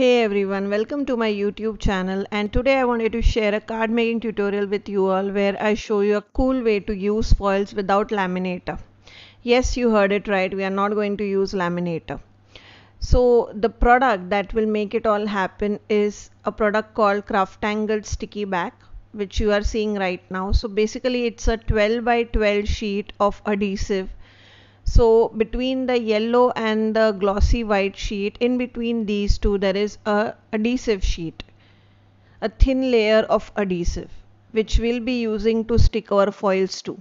Hey everyone, welcome to my YouTube channel and today I wanted to share a card making tutorial with you all where I show you a cool way to use foils without laminator. Yes, you heard it right, we are not going to use laminator. So the product that will make it all happen is a product called Craftangled Sticky Back which you are seeing right now. So basically it's a 12 by 12 sheet of adhesive so between the yellow and the glossy white sheet in between these two there is a adhesive sheet a thin layer of adhesive which we'll be using to stick our foils to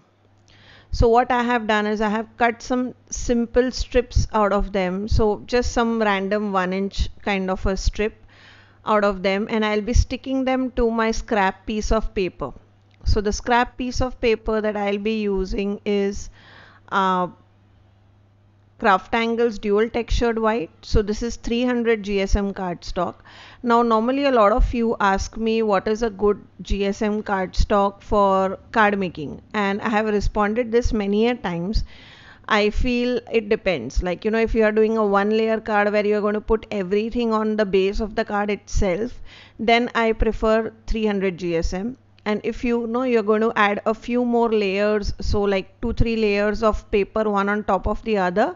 so what I have done is I have cut some simple strips out of them so just some random one inch kind of a strip out of them and I'll be sticking them to my scrap piece of paper so the scrap piece of paper that I'll be using is uh, Craft Angles dual textured white. So this is 300 GSM cardstock. Now normally a lot of you ask me what is a good GSM cardstock for card making and I have responded this many a times. I feel it depends. Like, you know, if you are doing a one layer card where you're going to put everything on the base of the card itself, then I prefer 300 GSM. And if you know you're going to add a few more layers, so like two, three layers of paper, one on top of the other,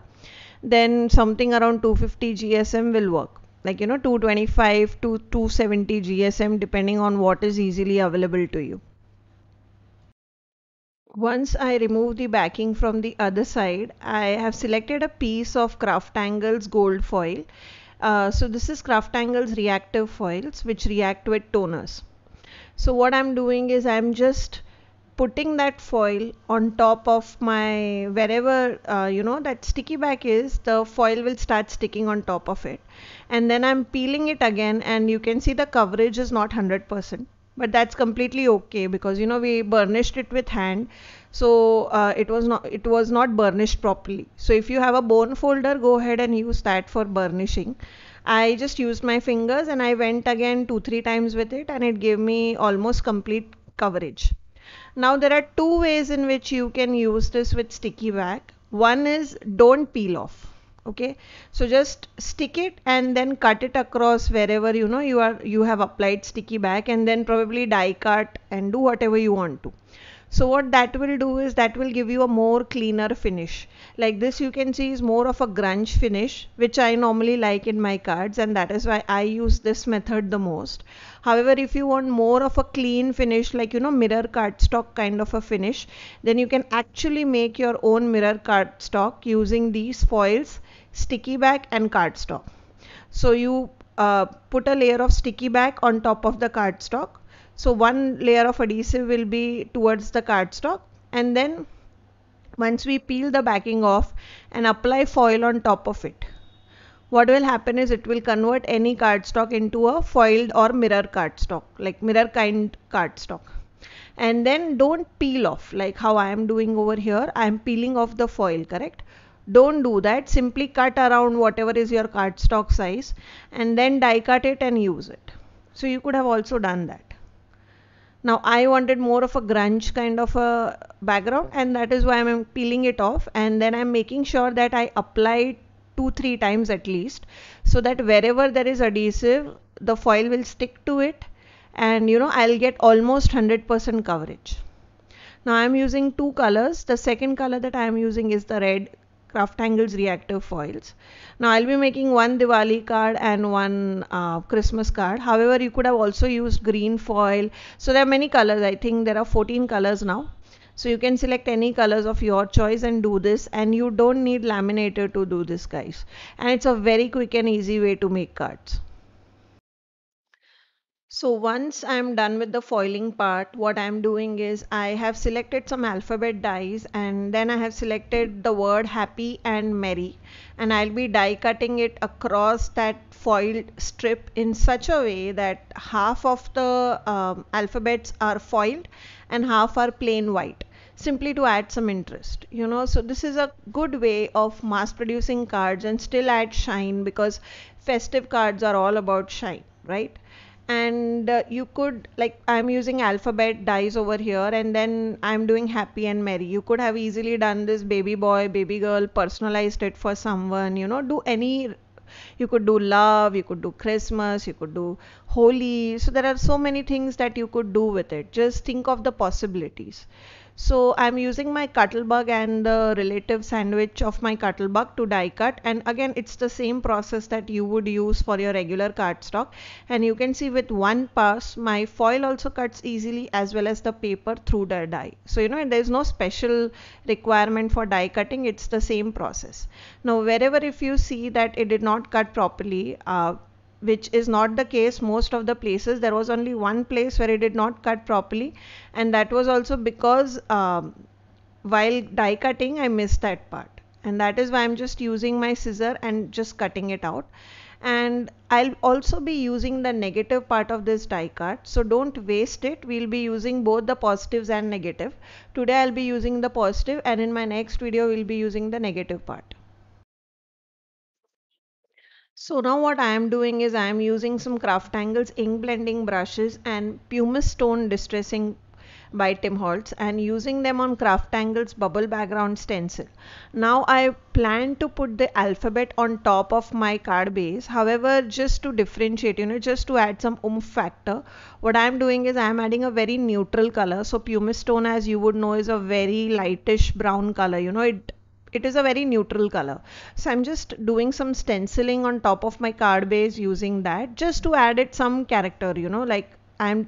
then something around 250 GSM will work like you know 225 to 270 GSM depending on what is easily available to you. Once I remove the backing from the other side, I have selected a piece of Craftangles gold foil. Uh, so this is Craftangles reactive foils which react with toners. So what I'm doing is I'm just putting that foil on top of my wherever uh, you know that sticky back is the foil will start sticking on top of it and then I'm peeling it again and you can see the coverage is not 100% but that's completely okay because you know we burnished it with hand so uh, it was not it was not burnished properly so if you have a bone folder go ahead and use that for burnishing I just used my fingers and I went again two three times with it and it gave me almost complete coverage now there are two ways in which you can use this with sticky back. One is don't peel off okay so just stick it and then cut it across wherever you know you are you have applied sticky back and then probably die cut and do whatever you want to so what that will do is that will give you a more cleaner finish like this you can see is more of a grunge finish which I normally like in my cards and that is why I use this method the most however if you want more of a clean finish like you know mirror cardstock kind of a finish then you can actually make your own mirror cardstock using these foils sticky back and cardstock so you uh, put a layer of sticky back on top of the cardstock so one layer of adhesive will be towards the cardstock and then once we peel the backing off and apply foil on top of it what will happen is it will convert any cardstock into a foiled or mirror cardstock like mirror kind cardstock and then don't peel off like how I am doing over here I am peeling off the foil correct don't do that simply cut around whatever is your cardstock size and then die cut it and use it so you could have also done that now I wanted more of a grunge kind of a background and that is why I'm peeling it off and then I'm making sure that I apply two three times at least so that wherever there is adhesive the foil will stick to it and you know I'll get almost 100% coverage. Now I am using two colors. The second color that I am using is the red craft angles reactive foils. Now I'll be making one Diwali card and one uh, Christmas card. However, you could have also used green foil. So there are many colors. I think there are 14 colors now. So you can select any colors of your choice and do this and you don't need laminator to do this guys. And it's a very quick and easy way to make cards. So once I'm done with the foiling part, what I'm doing is I have selected some alphabet dies and then I have selected the word happy and merry and I'll be die cutting it across that foiled strip in such a way that half of the um, alphabets are foiled and half are plain white simply to add some interest you know so this is a good way of mass producing cards and still add shine because festive cards are all about shine right and uh, you could like i'm using alphabet dies over here and then i'm doing happy and merry you could have easily done this baby boy baby girl personalized it for someone you know do any you could do love you could do christmas you could do Holy! So there are so many things that you could do with it. Just think of the possibilities. So I'm using my cuttlebug and the relative sandwich of my cuttlebug to die cut. And again, it's the same process that you would use for your regular cardstock. And you can see with one pass, my foil also cuts easily as well as the paper through the die. So, you know, there's no special requirement for die cutting. It's the same process. Now, wherever if you see that it did not cut properly, uh, which is not the case most of the places. There was only one place where it did not cut properly and that was also because um, while die cutting I missed that part and that is why I'm just using my scissor and just cutting it out and I'll also be using the negative part of this die cut so don't waste it we'll be using both the positives and negative today I'll be using the positive and in my next video we'll be using the negative part so now what I am doing is I am using some Craftangle's ink blending brushes and Pumice Stone Distressing by Tim Holtz and using them on Craftangle's bubble background stencil. Now I plan to put the alphabet on top of my card base. However, just to differentiate, you know, just to add some oomph factor, what I'm doing is I'm adding a very neutral color. So pumice stone, as you would know, is a very lightish brown color. You know, it it is a very neutral color so I'm just doing some stenciling on top of my card base using that just to add it some character you know like I'm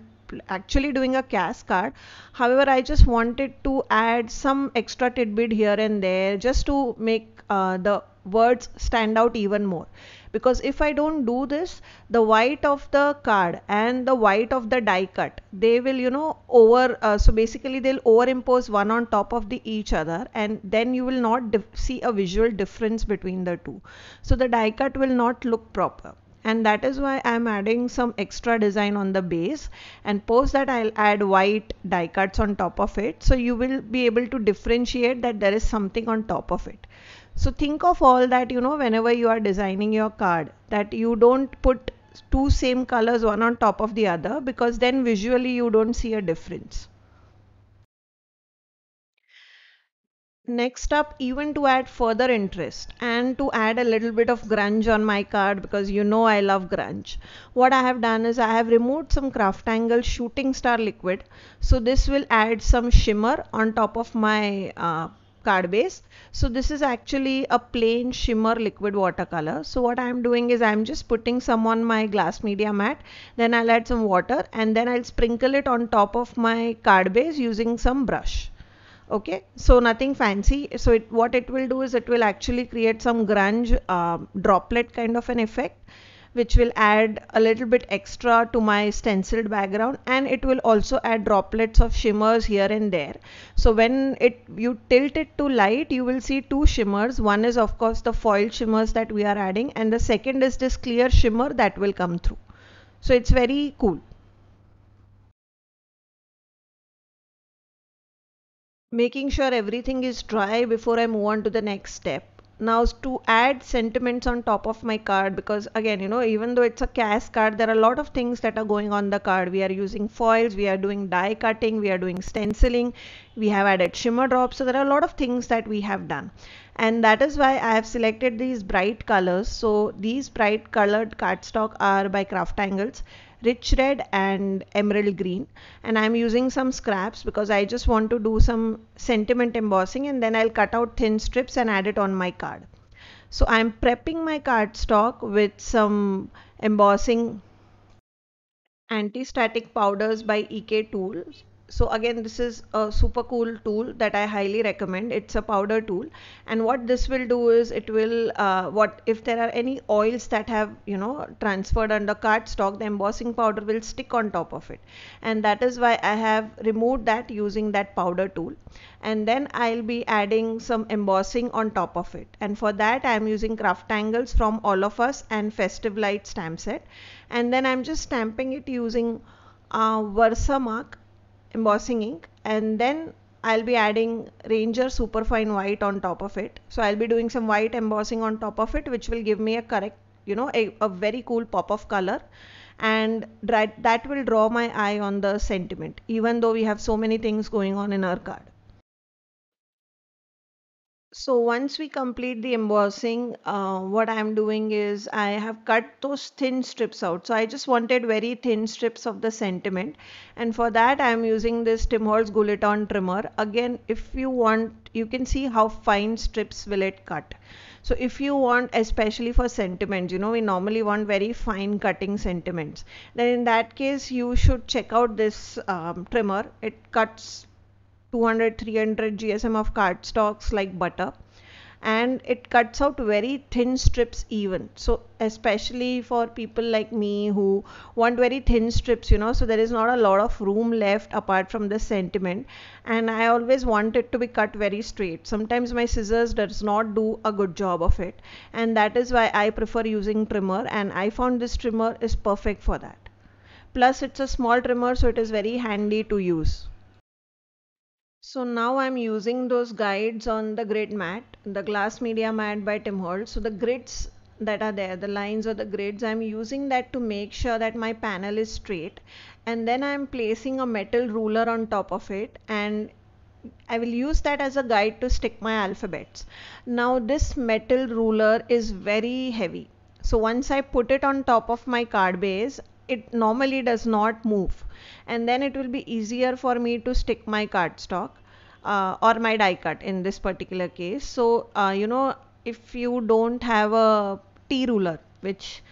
actually doing a cast card however I just wanted to add some extra tidbit here and there just to make uh, the words stand out even more because if I don't do this the white of the card and the white of the die cut they will you know over uh, so basically they'll overimpose one on top of the each other and then you will not see a visual difference between the two so the die cut will not look proper and that is why I'm adding some extra design on the base and post that I'll add white die cuts on top of it so you will be able to differentiate that there is something on top of it so think of all that you know whenever you are designing your card that you don't put two same colors one on top of the other because then visually you don't see a difference next up even to add further interest and to add a little bit of grunge on my card because you know i love grunge what i have done is i have removed some craft angle shooting star liquid so this will add some shimmer on top of my uh, card base. So this is actually a plain shimmer liquid watercolor. So what I'm doing is I'm just putting some on my glass media mat. Then I'll add some water and then I'll sprinkle it on top of my card base using some brush okay so nothing fancy so it, what it will do is it will actually create some grunge uh, droplet kind of an effect which will add a little bit extra to my stenciled background and it will also add droplets of shimmers here and there so when it you tilt it to light you will see two shimmers one is of course the foil shimmers that we are adding and the second is this clear shimmer that will come through so it's very cool making sure everything is dry before I move on to the next step now to add sentiments on top of my card because again you know even though it's a cash card there are a lot of things that are going on the card we are using foils we are doing die cutting we are doing stenciling we have added shimmer drops so there are a lot of things that we have done and that is why I have selected these bright colors so these bright colored cardstock are by Craftangles rich red and emerald green and I'm using some scraps because I just want to do some sentiment embossing and then I'll cut out thin strips and add it on my card. So I'm prepping my cardstock with some embossing anti-static powders by EK Tools so again this is a super cool tool that I highly recommend it's a powder tool and what this will do is it will uh, what if there are any oils that have you know transferred under cardstock the embossing powder will stick on top of it and that is why I have removed that using that powder tool and then I'll be adding some embossing on top of it and for that I am using craft angles from all of us and festive light stamp set and then I'm just stamping it using uh, Versamark embossing ink, and then I'll be adding Ranger Superfine White on top of it. So I'll be doing some white embossing on top of it, which will give me a correct, you know, a, a very cool pop of color. And that will draw my eye on the sentiment, even though we have so many things going on in our card. So once we complete the embossing, uh, what I'm doing is I have cut those thin strips out. So I just wanted very thin strips of the sentiment. And for that, I'm using this Tim Holtz Gouliton trimmer. Again, if you want, you can see how fine strips will it cut. So if you want, especially for sentiments, you know, we normally want very fine cutting sentiments. Then in that case, you should check out this um, trimmer. It cuts 200 300 gsm of cardstocks like butter and it cuts out very thin strips even so especially for people like me who want very thin strips you know so there is not a lot of room left apart from the sentiment and i always want it to be cut very straight sometimes my scissors does not do a good job of it and that is why i prefer using trimmer and i found this trimmer is perfect for that plus it's a small trimmer so it is very handy to use so now I'm using those guides on the grid mat, the glass media mat by Tim Holt. So the grids that are there, the lines or the grids, I'm using that to make sure that my panel is straight. And then I'm placing a metal ruler on top of it and I will use that as a guide to stick my alphabets. Now this metal ruler is very heavy. So once I put it on top of my card base, it normally does not move and then it will be easier for me to stick my cardstock uh, or my die cut in this particular case so uh, you know if you don't have a T ruler which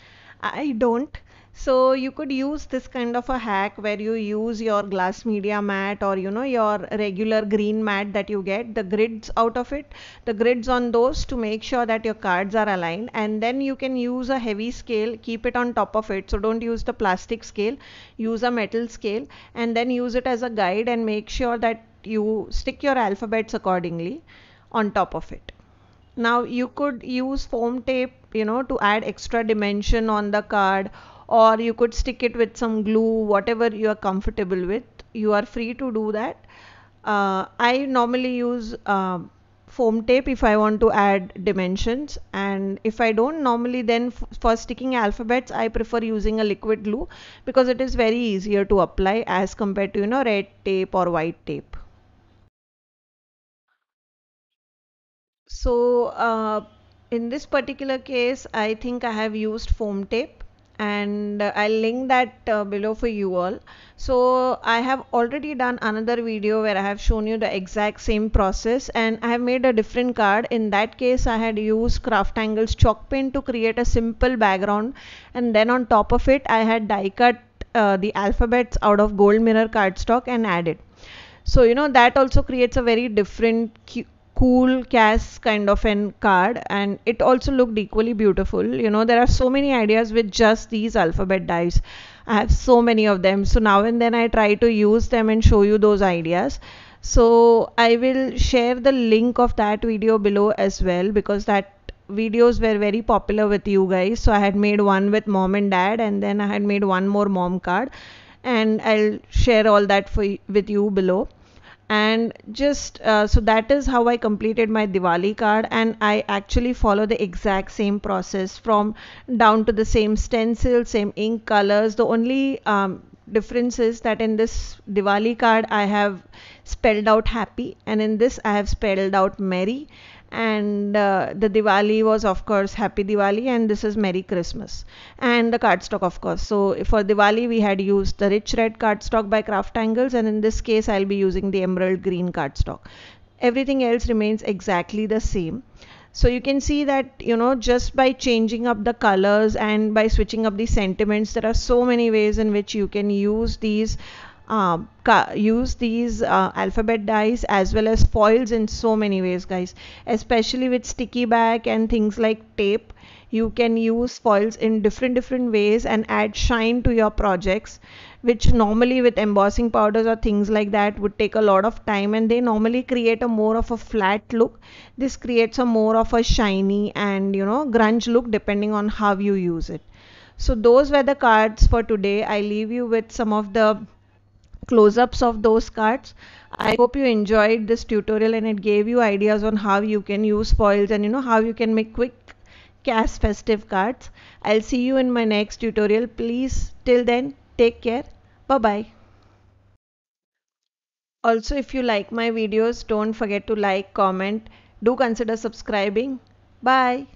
I don't so you could use this kind of a hack where you use your glass media mat or you know your regular green mat that you get the grids out of it the grids on those to make sure that your cards are aligned and then you can use a heavy scale keep it on top of it so don't use the plastic scale use a metal scale and then use it as a guide and make sure that you stick your alphabets accordingly on top of it now you could use foam tape you know to add extra dimension on the card or you could stick it with some glue whatever you are comfortable with you are free to do that uh, I normally use uh, foam tape if I want to add dimensions and if I don't normally then for sticking alphabets I prefer using a liquid glue because it is very easier to apply as compared to you know red tape or white tape. So uh, in this particular case I think I have used foam tape and uh, I'll link that uh, below for you all. So I have already done another video where I have shown you the exact same process and I have made a different card. In that case I had used Craftangle's chalk paint to create a simple background and then on top of it I had die cut uh, the alphabets out of gold mirror cardstock and added. so you know that also creates a very different cool cas kind of an card and it also looked equally beautiful you know there are so many ideas with just these alphabet dies i have so many of them so now and then i try to use them and show you those ideas so i will share the link of that video below as well because that videos were very popular with you guys so i had made one with mom and dad and then i had made one more mom card and i'll share all that for with you below and just uh, so that is how I completed my Diwali card and I actually follow the exact same process from down to the same stencil same ink colors the only um, difference is that in this Diwali card I have spelled out happy and in this I have spelled out merry and uh, the Diwali was of course Happy Diwali and this is Merry Christmas and the cardstock of course so for Diwali we had used the rich red cardstock by Craft Angles and in this case I'll be using the emerald green cardstock everything else remains exactly the same so you can see that you know just by changing up the colors and by switching up the sentiments there are so many ways in which you can use these um, use these uh, alphabet dies as well as foils in so many ways guys especially with sticky back and things like tape you can use foils in different different ways and add shine to your projects which normally with embossing powders or things like that would take a lot of time and they normally create a more of a flat look this creates a more of a shiny and you know grunge look depending on how you use it so those were the cards for today i leave you with some of the close-ups of those cards. I hope you enjoyed this tutorial and it gave you ideas on how you can use foils and you know how you can make quick cast festive cards. I'll see you in my next tutorial. Please till then take care. Bye bye. Also if you like my videos don't forget to like, comment. Do consider subscribing. Bye.